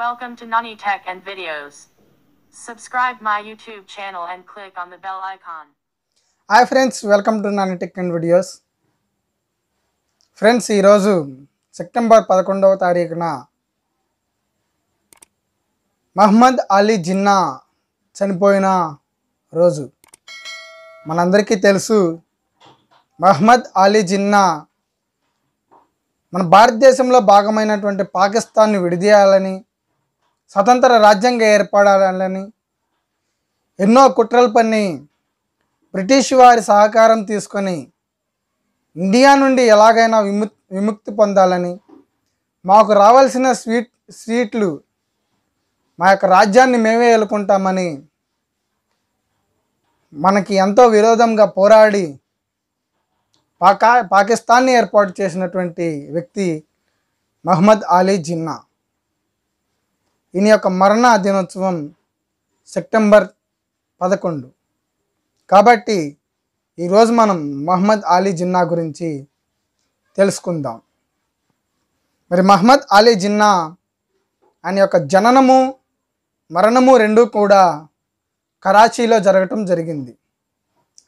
Welcome to Nani Tech and Videos. Subscribe my YouTube channel and click on the bell icon. Hi friends welcome to Nani tech and videos friends ఈరోజు September పదకొండవ తారీఖున మహమ్మద్ అలీ జిన్నా చనిపోయిన రోజు మనందరికీ తెలుసు మహమ్మద్ అలీ జిన్నా మన భారతదేశంలో భాగమైనటువంటి పాకిస్తాన్ను విడిదీయాలని స్వతంత్ర రాజ్యంగా ఏర్పడాలని ఎన్నో కుట్రలు పన్ని బ్రిటిష్ వారి సహకారం తీసుకొని ఇండియా నుండి ఎలాగైనా విము విముక్తి పొందాలని మాకు రావాల్సిన స్వీట్ స్వీట్లు మా యొక్క రాజ్యాన్ని మేమే ఎలుకుంటామని మనకి ఎంతో విరోధంగా పోరాడి పాకా పాకిస్తాన్ని ఏర్పాటు చేసినటువంటి వ్యక్తి మహమ్మద్ అలీ జిన్నా ఈయన యొక్క మరణ దినోత్సవం సెప్టెంబర్ పదకొండు కాబట్టి ఈరోజు మనం మహమ్మద్ అలీ జిన్నా గురించి తెలుసుకుందాం మరి మహమ్మద్ అలీ జిన్నా ఆయన యొక్క జననము మరణము రెండూ కూడా కరాచీలో జరగటం జరిగింది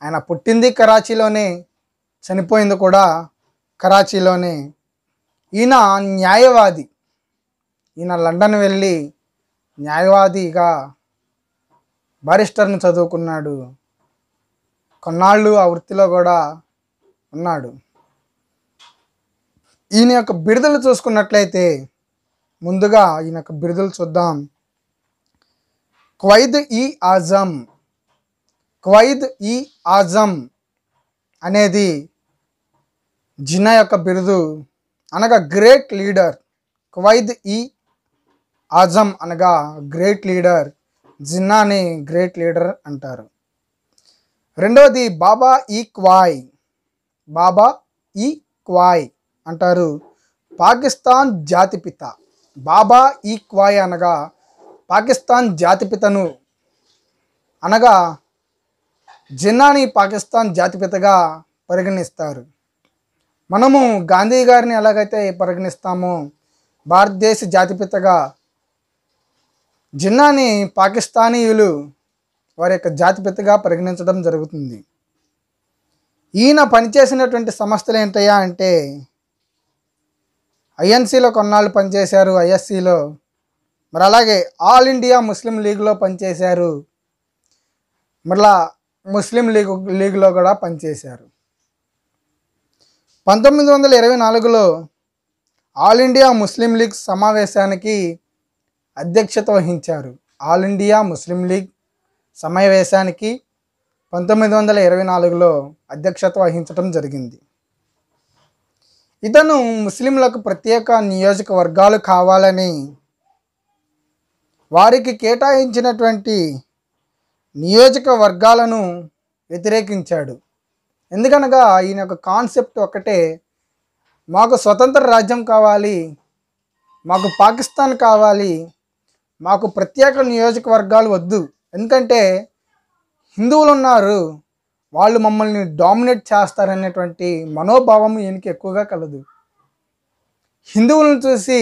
ఆయన పుట్టింది కరాచీలోనే చనిపోయింది కూడా కరాచీలోనే ఈయన న్యాయవాది ఈయన లండన్ వెళ్ళి న్యాయవాదిగా బారిస్టర్ను చదువుకున్నాడు కొన్నాళ్ళు ఆ వృత్తిలో కూడా ఉన్నాడు ఈయన యొక్క బిరుదలు చూసుకున్నట్లయితే ముందుగా ఈయన యొక్క బిరుదులు చూద్దాం క్వైద్ ఈ ఆజం క్వైద్ ఈ ఆజం అనేది జిన్నా యొక్క బిరుదు అనగా గ్రేట్ లీడర్ క్వైద్ ఈ ఆజం అనగా గ్రేట్ లీడర్ జిన్నాని గ్రేట్ లీడర్ అంటారు రెండవది బాబా ఈ క్వాయ్ బాబా ఈ క్వాయ్ అంటారు పాకిస్తాన్ జాతిపిత బాబా ఈ క్వాయ్ అనగా పాకిస్తాన్ జాతిపితను అనగా జిన్నాని పాకిస్తాన్ జాతిపితగా పరిగణిస్తారు మనము గాంధీ గారిని ఎలాగైతే పరిగణిస్తామో భారతదేశ జాతిపితగా జిన్నాని పాకిస్తానీయులు వారి యొక్క జాతిపితగా పరిగణించడం జరుగుతుంది ఈయన పనిచేసినటువంటి సంస్థలు ఏంటయ్యా అంటే ఐఎన్సీలో కొన్నాళ్ళు పనిచేశారు ఐఎస్సీలో మరి అలాగే ఆల్ ఇండియా ముస్లిం లీగ్లో పనిచేశారు మరలా ముస్లిం లీగ్ లీగ్లో కూడా పనిచేశారు పంతొమ్మిది వందల ఇరవై నాలుగులో ఆల్ ఇండియా ముస్లిం లీగ్ సమావేశానికి అధ్యక్షత వహించారు ఆల్ ఇండియా ముస్లిం లీగ్ సమావేశానికి పంతొమ్మిది వందల ఇరవై నాలుగులో అధ్యక్షత వహించడం జరిగింది ఇతను ముస్లింలకు ప్రత్యేక నియోజకవర్గాలు కావాలని వారికి కేటాయించినటువంటి నియోజకవర్గాలను వ్యతిరేకించాడు ఎందుకనగా ఈయన యొక్క కాన్సెప్ట్ ఒకటే మాకు స్వతంత్ర రాజ్యం కావాలి మాకు పాకిస్తాన్ కావాలి మాకు ప్రత్యేక నియోజకవర్గాలు వద్దు ఎందుకంటే హిందువులు ఉన్నారు వాళ్ళు మమ్మల్ని డామినేట్ చేస్తారనేటువంటి మనోభావం ఈయనకి ఎక్కువగా కలదు హిందువులను చూసి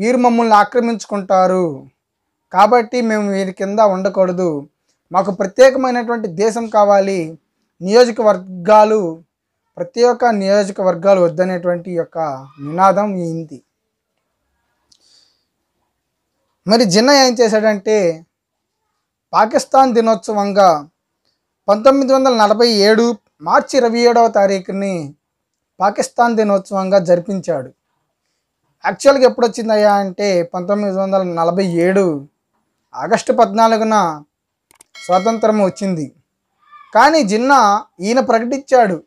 వీరు మమ్మల్ని ఆక్రమించుకుంటారు కాబట్టి మేము వీరి కింద ఉండకూడదు మాకు ప్రత్యేకమైనటువంటి దేశం కావాలి నియోజకవర్గాలు ప్రతి ఒక్క నియోజకవర్గాలు వద్దనేటువంటి యొక్క నినాదం ఈ మరి జిన్నా ఏం చేశాడంటే పాకిస్తాన్ దినోత్సవంగా పంతొమ్మిది వందల నలభై ఏడు మార్చి ఇరవై ఏడవ తారీఖుని పాకిస్తాన్ దినోత్సవంగా జరిపించాడు యాక్చువల్గా ఎప్పుడు వచ్చిందయ్యా అంటే పంతొమ్మిది వందల నలభై ఏడు ఆగస్టు పద్నాలుగున స్వాతంత్రం వచ్చింది కానీ జిన్నా ఈయన ప్రకటించాడు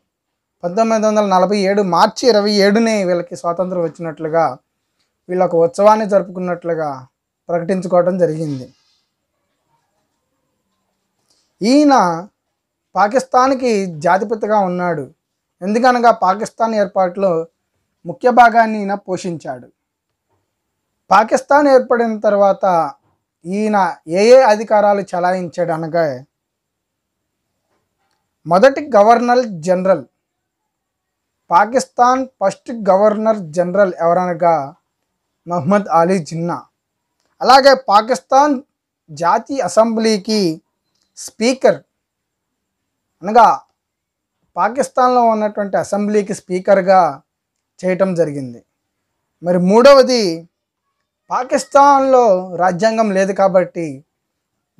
పంతొమ్మిది వందల నలభై ఏడు మార్చి ఇరవై ఏడునే వీళ్ళకి స్వాతంత్రం వచ్చినట్లుగా వీళ్ళొక ఉత్సవాన్ని జరుపుకున్నట్లుగా ప్రకటించుకోవటం జరిగింది ఈయన పాకిస్తాన్కి జాతిపితగా ఉన్నాడు ఎందుకనగా పాకిస్తాన్ ఏర్పాటులో ముఖ్య భాగాన్ని ఈయన పోషించాడు పాకిస్తాన్ ఏర్పడిన తర్వాత ఈయన ఏ ఏ అధికారాలు చలాయించాడు అనగా మొదటి governor general Pakistan first governor general ఎవరనగా మహ్మద్ అలీ జిన్నా అలాగే పాకిస్తాన్ జాతీయ అసెంబ్లీకి స్పీకర్ అనగా పాకిస్తాన్లో ఉన్నటువంటి అసెంబ్లీకి స్పీకర్గా చేయటం జరిగింది మరి మూడవది పాకిస్తాన్లో రాజ్యాంగం లేదు కాబట్టి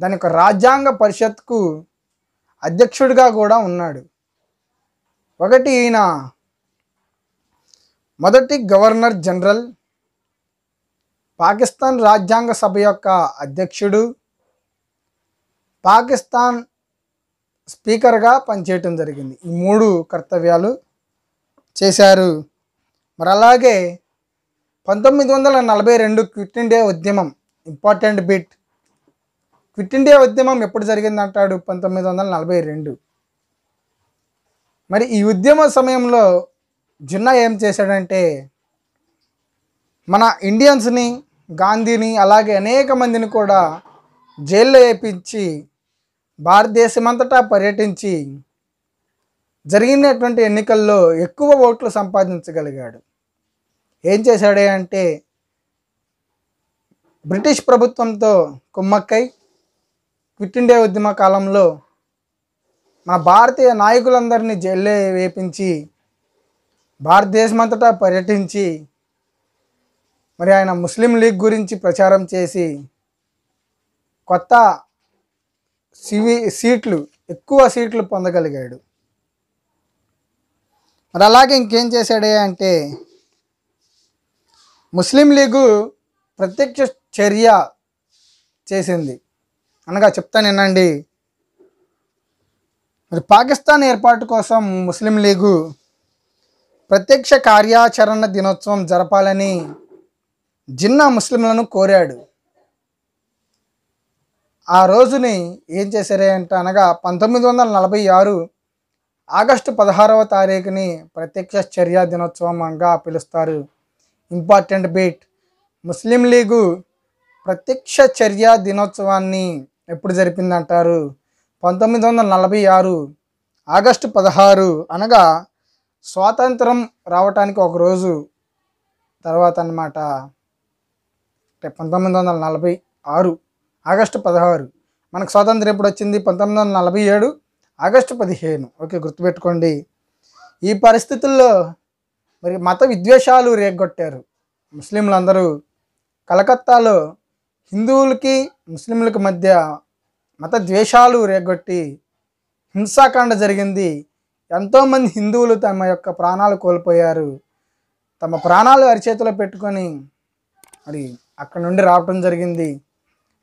దాని యొక్క రాజ్యాంగ పరిషత్కు అధ్యక్షుడిగా కూడా ఉన్నాడు ఒకటి ఈయన మొదటి గవర్నర్ జనరల్ పాకిస్తాన్ రాజ్యాంగ సభ యొక్క అధ్యక్షుడు పాకిస్తాన్ స్పీకర్గా పనిచేయటం జరిగింది ఈ మూడు కర్తవ్యాలు చేశారు మరి అలాగే పంతొమ్మిది వందల నలభై రెండు క్విట్ ఇండియా ఉద్యమం ఇంపార్టెంట్ బిట్ క్విట్ ఇండియా ఉద్యమం ఎప్పుడు జరిగిందంటాడు పంతొమ్మిది వందల నలభై రెండు మరి ఈ ఉద్యమ సమయంలో జున్నా ఏం చేశాడంటే మన ఇండియన్స్ని గాంధీని అలాగే అనేక మందిని కూడా జైల్లో వేయించి భారతదేశమంతటా పర్యటించి జరిగినటువంటి ఎన్నికల్లో ఎక్కువ ఓట్లు సంపాదించగలిగాడు ఏం చేశాడే అంటే బ్రిటిష్ ప్రభుత్వంతో కుమ్మక్కై క్విట్ ఇండియా ఉద్యమ కాలంలో మన భారతీయ నాయకులందరినీ జైల్లో వేపించి భారతదేశమంతటా పర్యటించి మరి ఆయన ముస్లిం లీగ్ గురించి ప్రచారం చేసి కొత్త సివి సీట్లు ఎక్కువ సీట్లు పొందగలిగాడు మరి అలాగే ఇంకేం చేశాడే అంటే ముస్లిం లీగు ప్రత్యక్ష చర్య చేసింది అనగా చెప్తాను వినండి మరి పాకిస్తాన్ ఏర్పాటు కోసం ముస్లిం లీగు ప్రత్యక్ష కార్యాచరణ దినోత్సవం జరపాలని జిన్నా ముస్లింలను కోరాడు ఆ రోజుని ఏం చేశారే అంటే అనగా పంతొమ్మిది వందల నలభై ఆరు ఆగస్టు పదహారవ తారీఖుని ప్రత్యక్ష చర్య దినోత్సవంగా పిలుస్తారు ఇంపార్టెంట్ బీట్ ముస్లిం లీగు ప్రత్యక్ష చర్య దినోత్సవాన్ని ఎప్పుడు జరిపిందంటారు పంతొమ్మిది వందల నలభై ఆరు ఆగస్టు పదహారు అనగా స్వాతంత్రం రావటానికి ఒకరోజు తర్వాత అన్నమాట అంటే పంతొమ్మిది వందల నలభై ఆరు ఆగస్టు పదహారు మనకు స్వాతంత్రం ఎప్పుడు వచ్చింది పంతొమ్మిది వందల నలభై ఏడు ఆగస్టు పదిహేను ఓకే గుర్తుపెట్టుకోండి ఈ పరిస్థితుల్లో మరి మత విద్వేషాలు రేగొట్టారు ముస్లింలందరూ కలకత్తాలో హిందువులకి ముస్లింలకి మధ్య మత ద్వేషాలు రేగొట్టి హింసాకాండ జరిగింది ఎంతోమంది హిందువులు తమ యొక్క ప్రాణాలు కోల్పోయారు తమ ప్రాణాలు అరిచేతిలో పెట్టుకొని మరి అక్కడ నుండి రావటం జరిగింది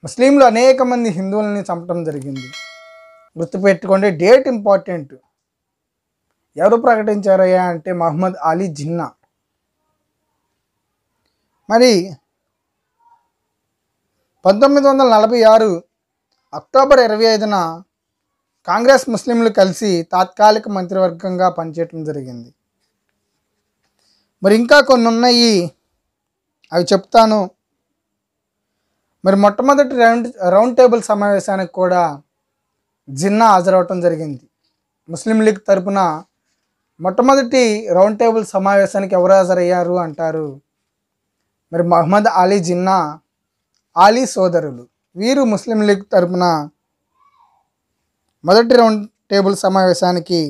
ముస్లింలు అనేక మంది హిందువులని చంపడం జరిగింది గుర్తుపెట్టుకోండి డేట్ ఇంపార్టెంట్ ఎవరు ప్రకటించారయ్యా అంటే మహమ్మద్ అలీ జిన్నా మరి పంతొమ్మిది వందల నలభై ఆరు అక్టోబర్ ఇరవై ఐదున కాంగ్రెస్ ముస్లింలు కలిసి తాత్కాలిక మంత్రివర్గంగా పనిచేయటం జరిగింది మరి ఇంకా కొన్ని ఉన్నాయి అవి చెప్తాను మరి మొట్టమొదటి రౌండ్ రౌండ్ టేబుల్ సమావేశానికి కూడా జిన్నా హాజరవటం జరిగింది ముస్లిం లీగ్ తరపున మొట్టమొదటి రౌండ్ టేబుల్ సమావేశానికి ఎవరు హాజరయ్యారు అంటారు మరి మహమ్మద్ అలీ జిన్నా ఆలీ సోదరులు వీరు ముస్లిం లీగ్ తరపున మొదటి రౌండ్ టేబుల్ సమావేశానికి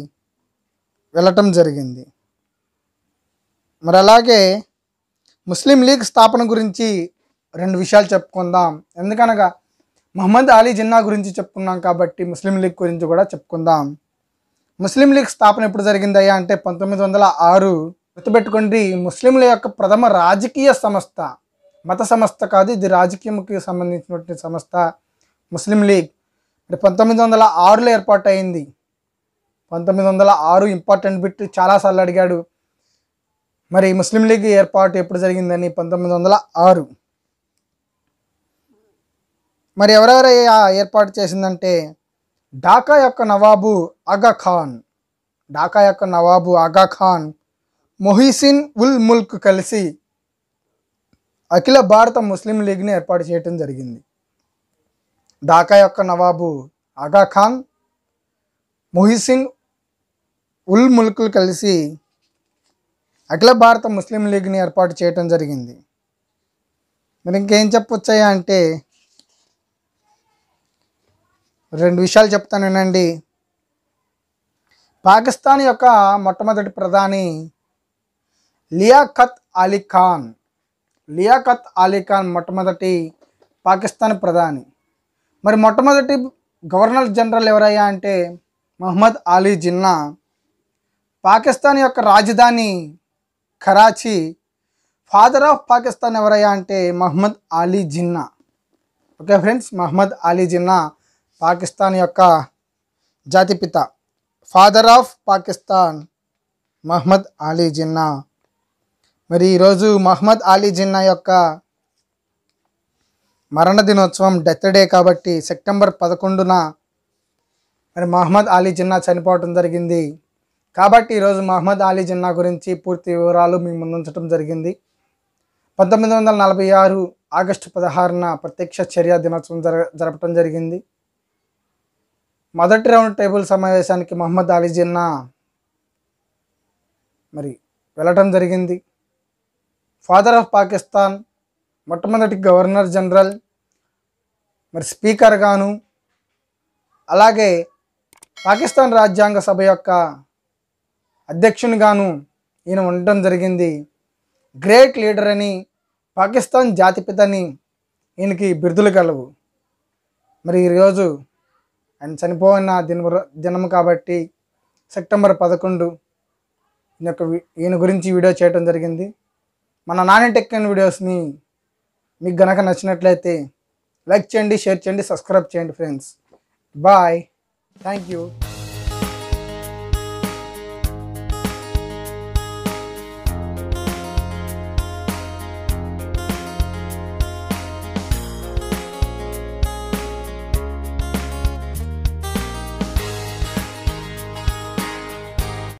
వెళ్ళటం జరిగింది మరి అలాగే ముస్లిం లీగ్ స్థాపన గురించి రెండు విషయాలు చెప్పుకుందాం ఎందుకనగా మహమ్మద్ అలీ జిన్నా గురించి చెప్పుకున్నాం కాబట్టి ముస్లిం లీగ్ గురించి కూడా చెప్పుకుందాం ముస్లిం లీగ్ స్థాపన ఎప్పుడు జరిగిందయ్యా అంటే పంతొమ్మిది వందల ఆరు గుర్తుపెట్టుకోండి ముస్లింల యొక్క ప్రథమ రాజకీయ సంస్థ మత సంస్థ కాదు ఇది రాజకీయంకి సంబంధించినటువంటి సంస్థ ముస్లిం లీగ్ మరి పంతొమ్మిది వందల ఆరులో ఏర్పాటు అయింది పంతొమ్మిది వందల ఆరు ఇంపార్టెంట్ బిట్ చాలాసార్లు అడిగాడు మరి ముస్లిం లీగ్ ఏర్పాటు ఎప్పుడు జరిగిందని పంతొమ్మిది వందల ఆరు మరి ఎవరెవరు ఏర్పాటు చేసిందంటే ఢాకా యొక్క నవాబు అగా ఖాన్ ఢాకా యొక్క నవాబు అగా ఖాన్ మొహీసిన్ ఉల్ ముల్క్ కలిసి అఖిల భారత ముస్లిం లీగ్ని ఏర్పాటు చేయటం జరిగింది ఢాకా యొక్క నవాబు అగా ఖాన్ మొహిసిన్ ఉల్ ముల్క్ కలిసి అఖిల భారత ముస్లిం లీగ్ని ఏర్పాటు చేయటం జరిగింది మరి ఇంకేం చెప్పొచ్చాయా అంటే రెండు విషయాలు చెప్తాను వినండి పాకిస్తాన్ యొక్క మొట్టమొదటి ప్రధాని లియాఖత్ అలీ ఖాన్ లియాఖత్ అలీ ఖాన్ మొట్టమొదటి పాకిస్తాన్ ప్రధాని మరి మొట్టమొదటి గవర్నర్ జనరల్ ఎవరయ్యా అంటే మహమ్మద్ అలీ జిన్నా పాకిస్తాన్ యొక్క రాజధాని కరాచీ ఫాదర్ ఆఫ్ పాకిస్తాన్ ఎవరయ్యా అంటే మహమ్మద్ అలీ జిన్నా ఓకే ఫ్రెండ్స్ మహమ్మద్ అలీ జిన్నా పాకిస్తాన్ యొక్క జాతిపిత ఫాదర్ ఆఫ్ పాకిస్తాన్ మహ్మద్ అలీ జిన్నా మరి ఈరోజు మహ్మద్ అలీ జిన్నా యొక్క మరణ దినోత్సవం డెత్ డే కాబట్టి సెప్టెంబర్ పదకొండున మరి మహమ్మద్ అలీ జిన్నా చనిపోవటం జరిగింది కాబట్టి ఈరోజు మహ్మద్ అలీ జిన్నా గురించి పూర్తి వివరాలు మీ ముందుంచడం జరిగింది పంతొమ్మిది వందల నలభై ఆరు ఆగస్టు పదహారున ప్రత్యక్ష చర్య దినోత్సవం జర జరపడం జరిగింది మొదటి రౌండ్ టేబుల్ సమావేశానికి మహమ్మద్ అలీ జిన్నా మరి వెళ్ళటం జరిగింది ఫాదర్ ఆఫ్ పాకిస్తాన్ మొట్టమొదటి గవర్నర్ జనరల్ మరి స్పీకర్ గాను అలాగే పాకిస్తాన్ రాజ్యాంగ సభ యొక్క అధ్యక్షునిగాను ఈయన ఉండటం జరిగింది గ్రేట్ లీడర్ అని పాకిస్తాన్ జాతిపితని ఈయనకి బిరుదులు కలవు మరి ఈరోజు ఆయన చనిపోయిన దిన దినం కాబట్టి సెప్టెంబర్ పదకొండు యొక్క ఈయన గురించి వీడియో చేయడం జరిగింది మన నాని టెక్కిన వీడియోస్ని మీకు గనక నచ్చినట్లయితే లైక్ చేయండి షేర్ చేయండి సబ్స్క్రైబ్ చేయండి ఫ్రెండ్స్ బాయ్ థ్యాంక్ యూ